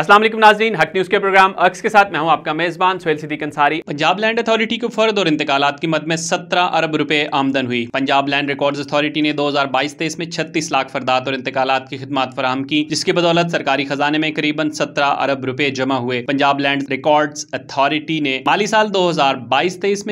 असलम नाजरीन हट न्यूज़ के प्रोग्राम अक्स के साथ मैं हूं आपका मेज़बान सोहेल सिद्दीक अंसारी पंजाब लैंड अथॉरिटी को फर्द और इंतकालात की मद में 17 अरब रुपए आमदन हुई पंजाब लैंड रिकॉर्ड्स अथॉरिटी ने 2022-23 में 36 लाख फरदात और इंतकालात की खिदमत फराम की जिसकी बदौलत सरकारी खजाने में करीबन सत्रह अरब रुपए जमा हुए पंजाब लैंड रिकॉर्ड्स अथॉरिटी ने माली साल दो हजार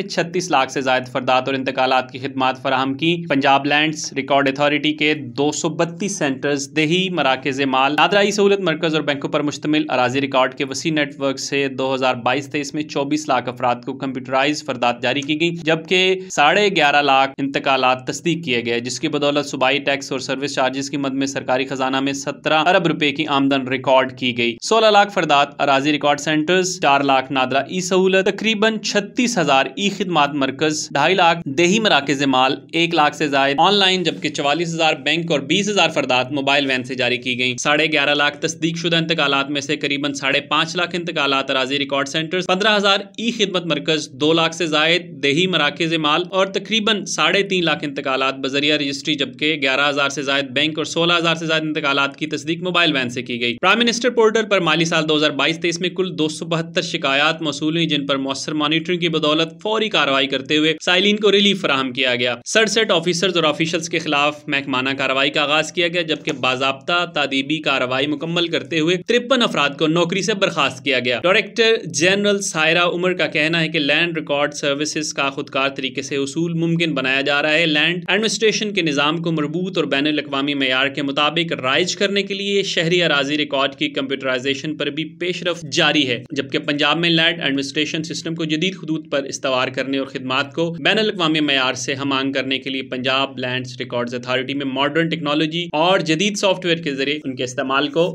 में छत्तीस लाख से जायद फरदात और इंतकालात की खिदमत फराहम की पंजाब लैंड रिकॉर्ड अथॉरिटी के दो सौ बत्तीस सेंटर्स दही मराकज माल नादराई सहूलत मरकज और बैंकों पर मुश्तम मुश्तमिल अराजी रिकॉर्ड के वसी नेटवर्क से 2022 तेईस में 24 लाख अफराद को कंप्यूटराइज फरदात जारी की गई जबकि साढ़े ग्यारह लाख इंतकाल तस्दीक किए गए जिसकी बदौलत सूबाई टैक्स और सर्विस चार्जेस की मद में सरकारी खजाना में सत्रह अरब रुपए की आमदन रिकॉर्ड की गई सोलह लाख फरदात अराजी रिकॉर्ड सेंटर्स चार लाख नादरा ई सहूलत तकरीबन छत्तीस हजार ई खदमात मरकज ढाई लाख देही मराकज माल एक लाख से जायद ऑनलाइन जबकि चवालीस हजार बैंक और बीस हजार फरदात मोबाइल वैन से जारी की गई साढ़े ग्यारह लाख तस्दीक शुदा इंतकाल में से करीबन साढ़े पांच लाख इंतकाल तराजी रिकॉर्ड सेंटर पंद्रह हजार ई खिदमत मरकज दो लाख से जायद दही मराकज माल और तकरीबन साढ़े तीन लाख इंतकाल बजरिया रजिस्ट्री जबकि ग्यारह हजार से जायद बैंक और सोलह हजार से ज्यादा इंतकाल की तस्दीक मोबाइल वैन से की गई प्राइम मिनिस्टर पोर्टल पर माली साल दो हजार बाईस तेईस में कुल दो सौ बहत्तर शिकायत मौसू हुई जिन पर मौसर मॉनिटरिंग की बदौलत फौरी कार्रवाई करते हुए साइलिन को रिलीफ फराहम किया गया सड़सठ ऑफिसर्स और ऑफिशल्स के खिलाफ महकमाना कार्रवाई का आगाज किया गया जबकि बाबा तदीबी कार्रवाई मुकम्मल करते हुए तिरपन अफराद को नौकरी से बर्खास्त किया गया डायरेक्टर जनरल सायरा उमर का कहना है कि लैंड रिकॉर्ड सर्विसेज का खुदकार तरीके से उसूल मुमकिन बनाया जा रहा है लैंड एडमिनिस्ट्रेशन के निज़ाम को मरबूत और बैन अवी मैार के मुताबिक राइज करने के लिए शहरी अराजी रिकॉर्ड की कंप्यूटराइजेशन पर भी पेशरफ जारी है जबकि पंजाब में लैंड एडमिनिस्ट्रेशन सिस्टम को जदीद खदूत पर इस्तवार करने और खदमात को बैन अवी मैार से हमांग करने के लिए पंजाब लैंड रिकॉर्ड अथॉरिटी में मॉडर्न टेक्नोलॉजी और जदीद सॉफ्टवेयर के जरिए उनके इस्तेमाल को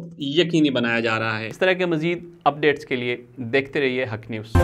यकीनी बनाया जा रहा है रहा है इस तरह के मज़ीद अपडेट्स के लिए देखते रहिए हक न्यूज़